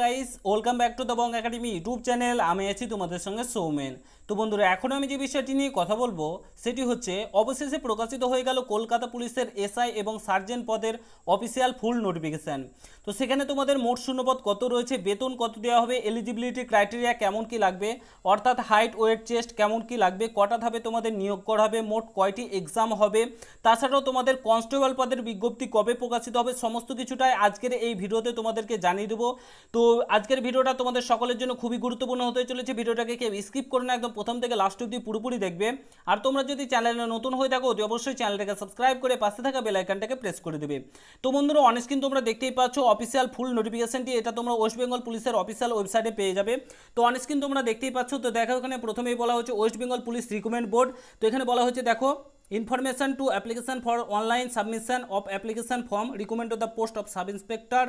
guys welcome back to Dabang academy YouTube channel আমি আছি তোমাদের সঙ্গে সৌমেন তো বন্ধুরা এখন আমি যে বিষয়টি নিয়ে কথা বলবো সেটি হচ্ছে অবশেষে প্রকাশিত হয়ে গেল কলকাতা পুলিশের এসআই এবং সার্জেন্ট পদের অফিসিয়াল ফুল নোটিফিকেশান তো সেখানে তোমাদের মোট শূন্যপদ কত রয়েছে বেতন কত দেওয়া হবে এলিজিবিলিটি ক্রাইটেরিয়া কেমন কি লাগবে অর্থাৎ হাইট ওয়েট চেস্ট কেমন কি লাগবে কটা ধাপে তোমাদের নিয়োগ করা হবে মোট কয়টি এক্সাম হবে তাছাড়াও তোমাদের কনস্টেবল পদের বিজ্ঞপ্তি কবে প্রকাশিত হবে সমস্ত কিছুটাই আজকের এই ভিডিওতে তোমাদেরকে জানিয়ে দেবো তো আজকের ভিডিওটা তোমাদের সকলের জন্য খুবই গুরুত্বপূর্ণ হতে চলেছে ভিডিওটাকে কেউ স্কিপ করে না একদম প্রথম থেকে লাস্ট অব্দি পুরোপুরি দেখবে আর তোমরা যদি চ্যানেলে নতুন হয়ে থাকো অতি অবশ্যই চ্যানেলটাকে সাবস্ক্রাইব করে পাশে থাকা বেলাইকানটাকে প্রেস করে দেবে তো বন্ধুরা কিন্তু তোমরা দেখতেই পাচ্ছ অফিসিয়াল ফুল নোটিফিকেশনটি এটা তোমরা ওয়েস্ট বেঙ্গল পুলিশের অফিসিয়াল ওয়েবসাইটে পেয়ে যাবে তো কিন্তু তোমরা দেখতেই পাচ্ছ তো দেখো এখানে প্রথমেই বলা হচ্ছে West Bengal police recruitment board তো এখানে বলা হচ্ছে দেখো information to application for online submission of application form recruitment the post of sub inspector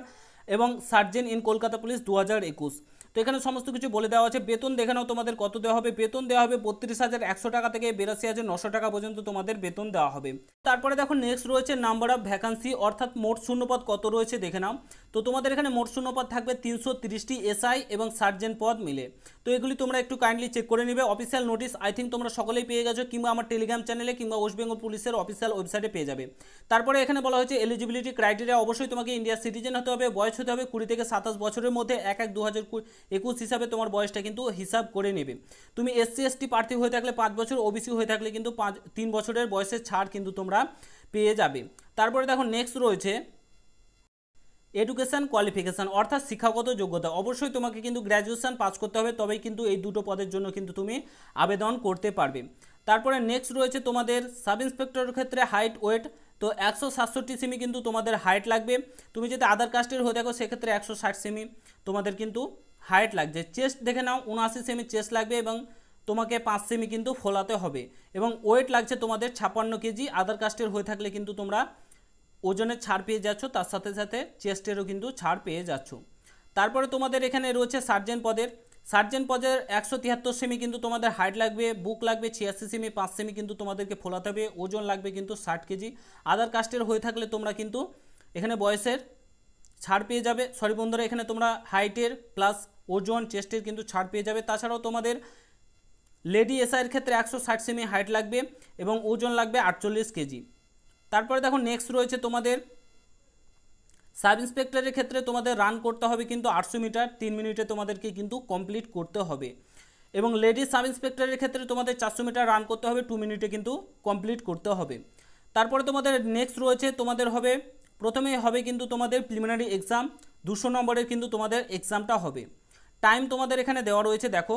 এবং সার্জেন ইন কলকাতা পুলিশ দু হাজার একুশ তো এখানে সমস্ত কিছু বলে দেওয়া আছে বেতন দেখে নাও তোমাদের কত দেওয়া হবে বেতন দেওয়া হবে বত্রিশ হাজার একশো টাকা থেকে বিরাশি হাজার নশো টাকা পর্যন্ত তোমাদের বেতন দেওয়া হবে তারপরে দেখো নেক্সট রয়েছে নাম্বার অফ ভ্যাকান্সি অর্থাৎ মোট শূন্যপদ কত রয়েছে দেখে নাও তো তোমাদের এখানে মোট শূন্যপদ থাকবে তিনশো তিরিশটি এসআই এবং সার্জেন্ট পদ মিলে তো এগুলি তোমরা একটু কাইন্ডলি চেক করে নেবে অফিসিয়াল নোটিশ আই থিঙ্ক তোমরা সকলেই পেয়ে গেছো কিংবা আমার টেলিগ্রাম চ্যানেলে কিংবা ওয়েস্ট বেঙ্গল পুলিশের অফিসিয়াল ওয়েবসাইটে পেয়ে যাবে তারপরে এখানে বলা হয়েছে এলিজিবিলিটি ক্রাইটেরিয়া অবশ্যই তোমাকে ইন্ডিয়ার সিটিজেন হতে হবে বয়স হতে হবে কুড়ি থেকে সাতাশ বছরের মধ্যে এক এক দু হাজার একুশ হিসাবে তোমার বয়সটা কিন্তু হিসাব করে নেবে তুমি এসসি এসটি প্রার্থী হয়ে থাকলে পাঁচ বছর ওবিসি হয়ে থাকলে কিন্তু পাঁচ তিন বছরের বয়সের ছাড় কিন্তু তোমরা পেয়ে যাবে তারপরে দেখো নেক্সট রয়েছে এডুকেশান কোয়ালিফিকেশান অর্থাৎ শিক্ষাগত যোগ্যতা অবশ্যই তোমাকে কিন্তু গ্র্যাজুয়েশান পাস করতে হবে তবেই কিন্তু এই দুটো পদের জন্য কিন্তু তুমি আবেদন করতে পারবে তারপরে নেক্সট রয়েছে তোমাদের সাব ইন্সপেক্টরের ক্ষেত্রে হাইট ওয়েট তো একশো সাতষট্টি সেমি কিন্তু তোমাদের হাইট লাগবে তুমি যদি আদার কাস্টের হয়ে থাকো সেক্ষেত্রে একশো ষাট সেমি তোমাদের কিন্তু হাইট লাগছে চেস্ট দেখে নাও উনআশি সেমি চেস্ট লাগবে এবং তোমাকে পাঁচ সেমি কিন্তু ফোলাতে হবে এবং ওয়েট লাগছে তোমাদের ছাপ্পান্ন কেজি আদার কাস্টের হয়ে থাকলে কিন্তু তোমরা ওজনের ছাড় পেয়ে যাচ্ছ তার সাথে সাথে চেস্টেরও কিন্তু ছাড় পেয়ে যাচ্ছ তারপরে তোমাদের এখানে রয়েছে সার্জেন পদের সার্জেন পদের একশো তিয়াত্তর সেমি কিন্তু তোমাদের হাইট লাগবে বুক লাগবে ছিয়াশি সেমি পাঁচ সেমি কিন্তু তোমাদেরকে ফোলাতে হবে ওজন লাগবে কিন্তু ষাট কেজি আদার কাস্টের হয়ে থাকলে তোমরা কিন্তু এখানে বয়সের ছাড় পেয়ে যাবে সরি বন্ধুরা এখানে তোমরা হাইটের প্লাস ওজন চেস্টের কিন্তু ছাড় পেয়ে যাবে তাছাড়াও তোমাদের লেডি এসআইয়ের ক্ষেত্রে একশো ষাট সেমি হাইট লাগবে এবং ওজন লাগবে আটচল্লিশ কেজি তারপরে দেখো নেক্সট রয়েছে তোমাদের সাব ইন্সপেক্টরের ক্ষেত্রে তোমাদের রান করতে হবে কিন্তু আটশো মিটার তিন মিনিটে তোমাদেরকে কিন্তু কমপ্লিট করতে হবে এবং লেডিস সাব ইন্সপেক্টরের ক্ষেত্রে তোমাদের চারশো মিটার রান করতে হবে টু মিনিটে কিন্তু কমপ্লিট করতে হবে তারপরে তোমাদের নেক্সট রয়েছে তোমাদের হবে প্রথমে হবে কিন্তু তোমাদের প্রিলিমিনারি এক্সাম দুশো নম্বরের কিন্তু তোমাদের এক্সামটা হবে টাইম তোমাদের এখানে দেওয়া রয়েছে দেখো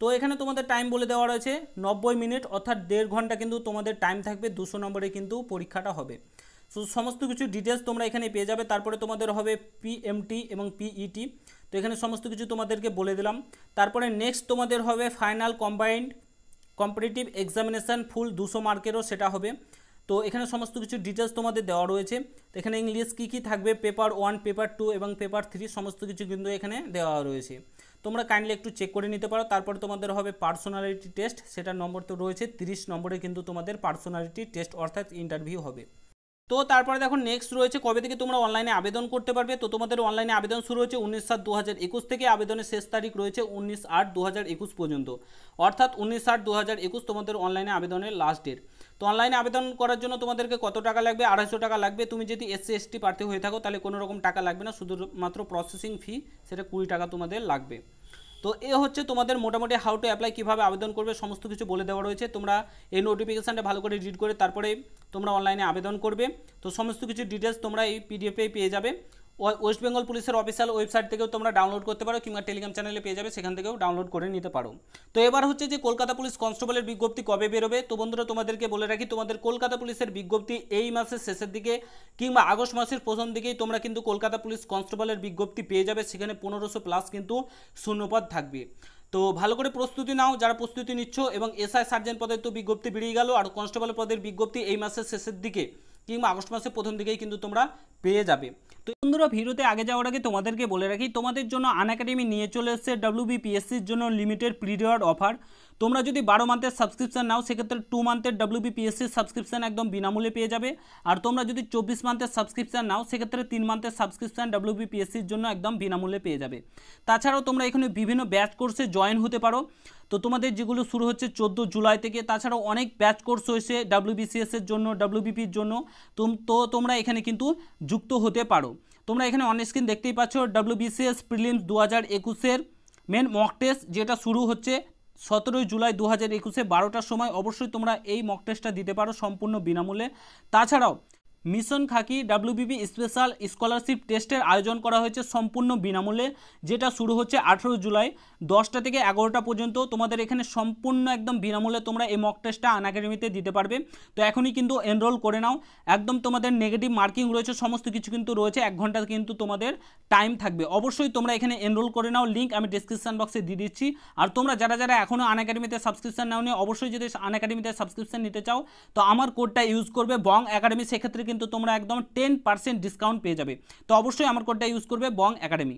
তো এখানে তোমাদের টাইম বলে দেওয়া রয়েছে নব্বই মিনিট অর্থাৎ দেড় ঘন্টা কিন্তু তোমাদের টাইম থাকবে দুশো নম্বরে কিন্তু পরীক্ষাটা হবে সো সমস্ত কিছু ডিটেলস তোমরা এখানে পেয়ে যাবে তারপরে তোমাদের হবে পিএমটি এবং পিইটি e তো এখানে সমস্ত কিছু তোমাদেরকে বলে দিলাম তারপরে নেক্সট তোমাদের হবে final combined competitive examination full দুশো মার্কেরও সেটা হবে তো এখানে সমস্ত কিছু ডিটেলস তোমাদের দেওয়া রয়েছে তো এখানে ইংলিশ কী কী থাকবে পেপার ওয়ান পেপার টু এবং পেপার থ্রি সমস্ত কিছু কিন্তু এখানে দেওয়া রয়েছে তোমরা কাইন্ডলি একটু চেক করে নিতে পারো তারপর তোমাদের হবে পার্সোনালিটি টেস্ট সেটার নম্বর তো রয়েছে তিরিশ নম্বরে কিন্তু তোমাদের পার্সোনালিটি টেস্ট অর্থাৎ ইন্টারভিউ হবে তো তারপরে দেখো নেক্সট রয়েছে কবে থেকে তোমরা অনলাইনে আবেদন করতে পারবে তো তোমাদের অনলাইনে আবেদন শুরু হয়েছে উনিশ সাত দু থেকে আবেদনের শেষ তারিখ রয়েছে উনিশ আট দু পর্যন্ত অর্থাৎ উনিশ আট দু তোমাদের অনলাইনে আবেদনের লাস্ট ডেট তো অনলাইনে আবেদন করার জন্য তোমাদেরকে কত টাকা লাগবে আড়াইশো টাকা লাগবে তুমি যদি এসসি এসটি প্রার্থী হয়ে থাকো তাহলে কোনো রকম টাকা লাগবে না শুধুমাত্র প্রসেসিং ফি সেটা কুড়ি টাকা তোমাদের লাগবে তো এ হচ্ছে তোমাদের মোটামুটি হাউ টু অ্যাপ্লাই কীভাবে আবেদন করবে সমস্ত কিছু বলে দেওয়া রয়েছে তোমরা এই নোটিফিকেশানটা ভালো করে রিড করে তারপরে তোমরা অনলাইনে আবেদন করবে তো সমস্ত কিছু ডিটেলস তোমরা এই পিডিএফে পেয়ে যাবে ওয়েস্ট বেঙ্গল পুলিশের অফিসিয়াল ওয়েবসাইট থেকেও তোমরা ডাউনলোড করতে পারো কিংবা টেলিগ্রাম চ্যানেলে পেয়ে যাবে সেখান থেকেও ডাউনলোড করে নিতে পারো তো এবার হচ্ছে যে কলকাতা পুলিশ কনস্টেবলের বিজ্ঞপ্তি কবে বেরোবে তো বন্ধুরা তোমাদেরকে বলে রাখি তোমাদের কলকাতা পুলিশের বিজ্ঞপ্তি এই মাসের শেষের দিকে কিংবা আগস্ট মাসের প্রথম দিকেই তোমরা কিন্তু কলকাতা পুলিশ কনস্টেবলের বিজ্ঞপ্তি পেয়ে যাবে সেখানে পনেরোশো প্লাস কিন্তু শূন্যপদ থাকবে তো ভালো করে প্রস্তুতি নাও যারা প্রস্তুতি নিচ্ছ এবং এসআই সার্জেন্ট পদের তো বিজ্ঞপ্তি বেরিয়ে গেল আর কনস্টেবল পদের বিজ্ঞপ্তি এই মাসের শেষের দিকে কিংবা আগস্ট মাসের প্রথম দিকেই কিন্তু তোমরা পেয়ে যাবে তো বন্ধুরা ভিডিওতে আগে যাওয়ার আগে তোমাদেরকে বলে রাখি তোমাদের জন্য আন একাডেমি নিয়ে চলে এসছে ডাব্লিউবিপিএসসির জন্য লিমিটেড পিরিয়ড অফার তোমরা যদি বারো মান্থের সাবস্ক্রিপশান নাও সেক্ষেত্রে টু মান্থের ডাব্লিউবিপিএসসির সাবস্ক্রিপশান একদম বিনামূল্যে পেয়ে যাবে আর তোমরা যদি চব্বিশ মান্থের সাবস্ক্রিপশান নাও সেক্ষেত্রে তিন মান্থের সাবস্ক্রিপশান ডাব্লিউবিপিএসসির জন্য একদম বিনামূল্যে পেয়ে যাবে তাছাড়াও তোমরা এখানে বিভিন্ন ব্যাচ কোর্সে জয়েন হতে পারো তো তোমাদের যেগুলো শুরু হচ্ছে চোদ্দো জুলাই থেকে তাছাড়াও অনেক ব্যাচ কোর্স হয়েছে ডাব্লিউবিসিএসের জন্য ডাব্লিউবিপির জন্য তো তোমরা এখানে কিন্তু যুক্ত হতে পারো তোমরা এখানে অন স্ক্রিন দেখতেই পাচ্ছ বিসিএস প্রিলিমস দু হাজার একুশের মেন মক টেস্ট যেটা শুরু হচ্ছে সতেরোই জুলাই দু হাজার একুশে বারোটার সময় অবশ্যই তোমরা এই মক টেস্টটা দিতে পারো সম্পূর্ণ বিনামূল্যে তাছাড়াও mission Khaki W B B special scholarship টেস্টের আয়োজন করা হয়েছে সম্পূর্ণ বিনামূল্যে যেটা শুরু হচ্ছে আঠেরো জুলাই দশটা থেকে এগারোটা পর্যন্ত তোমাদের এখানে সম্পূর্ণ একদম বিনামূল্যে তোমরা এই মক টেস্টটা আনাকাডেমিতে দিতে পারবে তো এখনই কিন্তু এনরোল করে নাও একদম তোমাদের নেগেটিভ মার্কিং রয়েছে সমস্ত কিছু কিন্তু রয়েছে এক ঘন্টা কিন্তু তোমাদের টাইম থাকবে অবশ্যই তোমরা এখানে এনরোল করে নাও লিঙ্ক আমি ডিসক্রিপশান বক্সে দিয়ে দিচ্ছি আর তোমরা যারা যারা এখনও আনাকাডেমিতে সাবস্ক্রিপশান নাও নিয়ে অবশ্যই যদি আনাকাডেমিতে সাবস্ক্রিপশান নিতে চাও তো আমার কোডটা ইউজ করবে বং একাডেমি সেক্ষেত্রে কিন্তু তোমরা একদম টেন পার্সেন্ট ডিসকাউন্ট পেয়ে যাবে তো অবশ্যই আমার কোডটা ইউজ করবে বং একাডেমি